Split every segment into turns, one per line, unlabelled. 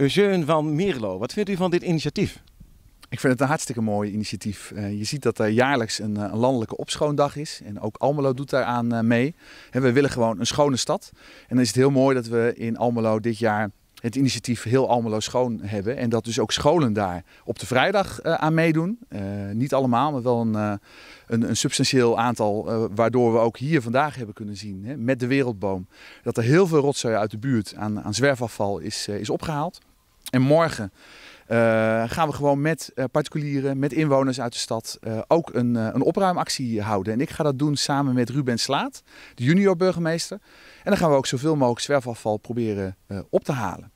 Eugène van Mierlo. Wat vindt u van dit initiatief? Ik vind het een hartstikke mooi initiatief. Eh, je ziet dat er jaarlijks een, eh, een, landelijke opschoondag is. En ook Almelo doet daaraan uh, eh, mee. we willen gewoon een schone stad. En dan is het heel mooi dat we in Almelo dit jaar het initiatief Heel Almelo Schoon hebben. En dat dus ook scholen daar op de vrijdag aan meedoen. niet allemaal, maar wel een, een, een, substantieel aantal. waardoor we ook hier vandaag hebben kunnen zien, hè, met de wereldboom. Dat er heel veel rotzooi uit de buurt aan, aan zwerfafval is, is opgehaald. En morgen eh, gaan we gewoon met eh, particulieren, met inwoners uit de stad, eh, ook een, een opruimactie houden. En ik ga dat doen samen met Ruben Slaat, de junior burgemeester. En dan gaan we ook zoveel mogelijk zwerfafval proberen op te halen.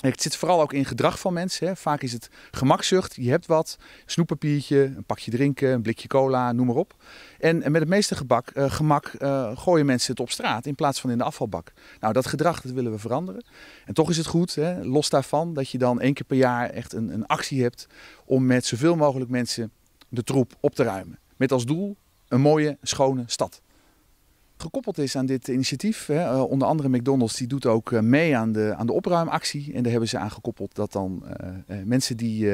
Het zit vooral ook in gedrag van mensen. Hè. Vaak is het gemakzucht. Je hebt wat, snoeppapiertje, een pakje drinken, een blikje cola, noem maar op. En, met het meeste gebak, eh, gemak eh, gooien mensen het op straat in plaats van in de afvalbak. Nou, dat gedrag dat willen we veranderen. En toch is het goed, hè, los daarvan, dat je dan één keer per jaar echt een, een actie hebt om met zoveel mogelijk mensen de troep op te ruimen. Met als doel een mooie, schone stad gekoppeld is aan dit initiatief. Hè. Eh, onder andere McDonald's die doet ook eh, mee aan de, aan de opruimactie. En daar hebben ze aan gekoppeld dat dan eh, mensen die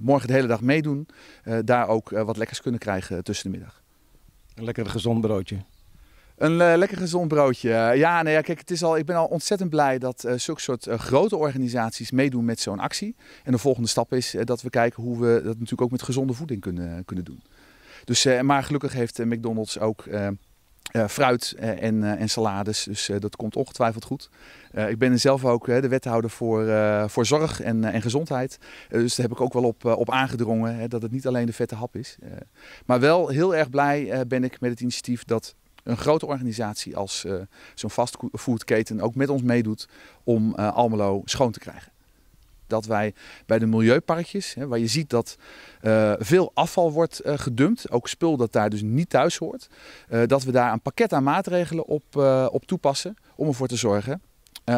morgen de hele dag meedoen, daar ook wat lekkers kunnen krijgen tussen de middag. Een lekker gezond broodje. Een lekker gezond broodje. ja, nou ja, kijk, het is al, ik ben al ontzettend blij dat uh, zulke soort grote organisaties meedoen met zo'n actie. En de volgende stap is dat we kijken hoe we dat natuurlijk ook met gezonde voeding kunnen, kunnen doen. Dus, maar gelukkig heeft McDonald's ook eh, fruit eh, en, eh, en salades. Dus dat komt ongetwijfeld goed. ik ben zelf ook de wethouder voor, voor zorg en, en gezondheid. dus daar heb ik ook wel op, op aangedrongen dat het niet alleen de vette hap is. maar wel heel erg blij ben ik met het initiatief dat een grote organisatie als uh, zo'n fastfoodketen ook met ons meedoet om Almelo schoon te krijgen dat wij bij de milieuparkjes, hè, waar je ziet dat eh, veel afval wordt eh, gedumpt, ook spul dat daar dus niet thuis hoort, eh, dat we daar een pakket aan maatregelen op, op toepassen om ervoor te zorgen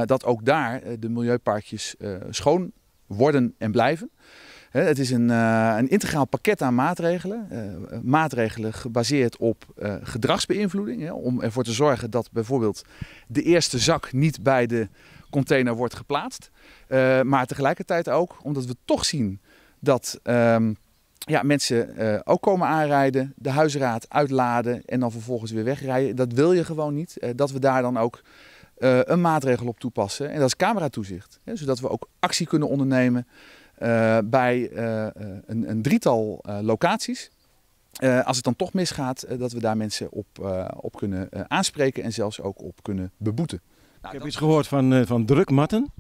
dat ook daar de milieuparkjes schoon worden en blijven. Het is een, een, integraal pakket aan maatregelen. maatregelen gebaseerd op gedragsbeïnvloeding. Hè, om ervoor te zorgen dat bijvoorbeeld de eerste zak niet bij de container wordt geplaatst. Eh, maar tegelijkertijd ook omdat we toch zien dat ehm, ja, mensen eh, ook komen aanrijden, de huisraad uitladen en dan vervolgens weer wegrijden. Dat wil je gewoon niet. Eh, dat we daar dan ook een maatregel op toepassen. En dat is cameratoezicht. Hè, zodat we ook actie kunnen ondernemen bij een, een, drietal locaties. als het dan toch misgaat, dat we daar mensen op, op kunnen aanspreken en zelfs ook op kunnen beboeten ik heb iets gehoord van, eh, van drukmatten.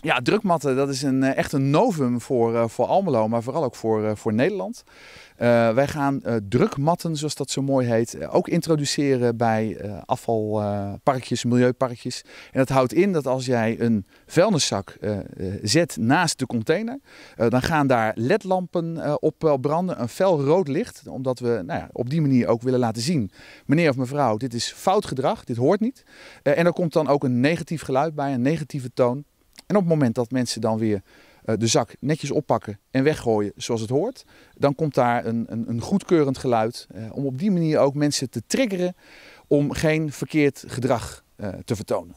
Ja, drukmatten, dat is een, eh, echt een novum voor, eh, voor Almelo, maar vooral ook voor, eh, voor Nederland. wij gaan drukmatten, zoals dat zo mooi heet, ook introduceren bij afvalparkjes, milieuparkjes. En dat houdt in dat als jij een vuilniszak zet naast de container, dan gaan daar ledlampen op branden, een fel rood licht, omdat we nou ja, op die manier ook willen laten zien, meneer of mevrouw, dit is fout gedrag, dit hoort niet. en er komt dan ook een negatief geluid bij, een negatieve toon. En op het moment dat mensen dan weer eh, de zak netjes oppakken en weggooien zoals het hoort, dan komt daar een, een, een goedkeurend geluid. Eh, om op die manier ook mensen te triggeren om geen verkeerd gedrag eh, te vertonen.